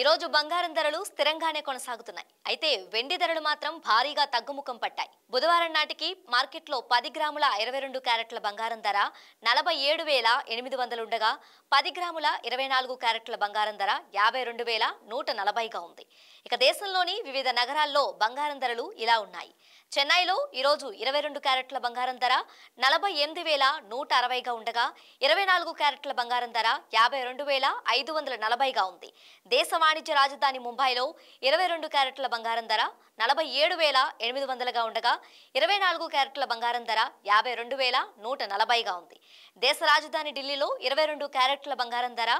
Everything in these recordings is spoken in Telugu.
ఈరోజు బంగారం ధరలు స్థిరంగానే కొనసాగుతున్నాయి అయితే వెండి ధరలు మాత్రం భారీగా తగ్గుముఖం పట్టాయి బుధవారం నాటికి మార్కెట్లో పది గ్రాముల ఇరవై రెండు క్యారెట్ల బంగారం ధర నలభై ఏడు వేల ఎనిమిది వందలుండగా పది గ్రాముల ఇరవై నాలుగు క్యారెట్ల బంగారం ధర యాభై రెండు వేల నూట నలభైగా ఉంది ఇక దేశంలోని వివిధ నగరాల్లో బంగారం ధరలు ఇలా ఉన్నాయి చెన్నైలో ఈరోజు ఇరవై రెండు క్యారెట్ల బంగారం ధర నలభై ఎనిమిది వేల నూట అరవైగా ఉండగా ఇరవై నాలుగు క్యారెట్ల బంగారం ధర యాభై రెండు వేల ఐదు వందల నలభైగా ఉంది దేశం వాణిజ్య రాజధాని ముంబైలో ఇరవై రెండు క్యారెట్ల బంగారం ధర నలభై ఏడు వేల ఎనిమిది వందలుగా ఉండగా ఇరవై నాలుగు క్యారెట్ల బంగారం ధర యాభై రెండు వేల నూట నలభైగా ఉంది దేశ రాజధాని ఢిల్లీలో ఇరవై రెండు క్యారెట్ల బంగారం ధర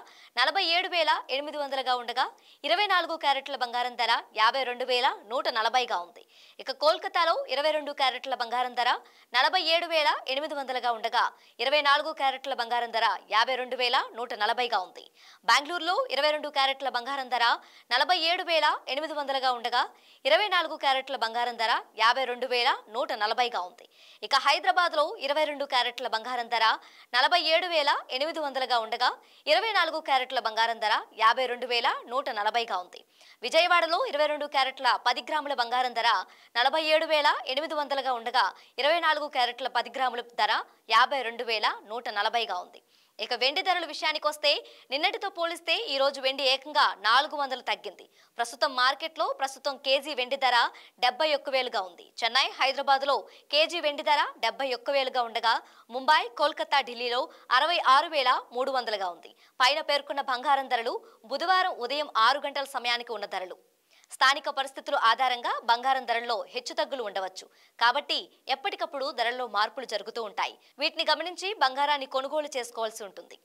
నలభై ఏడు వేల ఎనిమిది వందలుగా ఉండగా ఇరవై నాలుగు క్యారెట్ల బంగారం ధర యాభై రెండు వేల నూట నలభైగా ఉంది ఇక కోల్కతాలో ఇరవై రెండు క్యారెట్ల బంగారం ధర నలభై ఏడు వేల ఎనిమిది వందలుగా ఉండగా ఇరవై నాలుగు క్యారెట్ల బంగారం ధర యాభై రెండు వేల నూట నలభైగా ఉంది బెంగళూరులో ఇరవై రెండు క్యారెట్ల బంగారం ధర నలభై ఏడు వేల ఎనిమిది వందలుగా ఉండగా ఇరవై నాలుగు క్యారెట్ల బంగారం ధర యాభై రెండు వేల నూట నలభైగా ఉంది ఇక హైదరాబాద్లో ఇరవై రెండు క్యారెట్ల బంగారం ధర నలభై ఏడు వేల ఎనిమిది వందలుగా ఉండగా ఇరవై నాలుగు క్యారెట్ల బంగారం ధర యాభై రెండు వేల నూట నలభైగా ఉంది విజయవాడలో ఇరవై రెండు క్యారెట్ల పది గ్రాముల బంగారం ధర నలభై ఏడు వేల ఎనిమిది వందలుగా ఉండగా ఇరవై నాలుగు క్యారెట్ల పది గ్రాముల ధర యాభై రెండు వేల నూట నలభైగా ఉంది ఇక వెండి ధరల విషయానికి వస్తే నిన్నటితో పోలిస్తే ఈ రోజు వెండి ఏకంగా నాలుగు వందలు తగ్గింది ప్రస్తుతం మార్కెట్లో ప్రస్తుతం కేజీ వెండి ధర డెబ్బై ఒక్క వేలుగా ఉంది చెన్నై హైదరాబాద్లో కేజీ వెండి ధర డెబ్బై ఒక్క వేలుగా ఉండగా ముంబై కోల్కతా ఢిల్లీలో అరవై ఆరు వేల మూడు వందలుగా ఉంది పైన పేర్కొన్న బంగారం ధరలు బుధవారం ఉదయం ఆరు గంటల సమయానికి ఉన్న ధరలు స్థానిక పరిస్థితులు ఆధారంగా బంగారం ధరల్లో హెచ్చుతగ్గులు ఉండవచ్చు కాబట్టి ఎప్పటికప్పుడు ధరల్లో మార్పులు జరుగుతూ ఉంటాయి వీటిని గమనించి బంగారాన్ని కొనుగోలు చేసుకోవాల్సి ఉంటుంది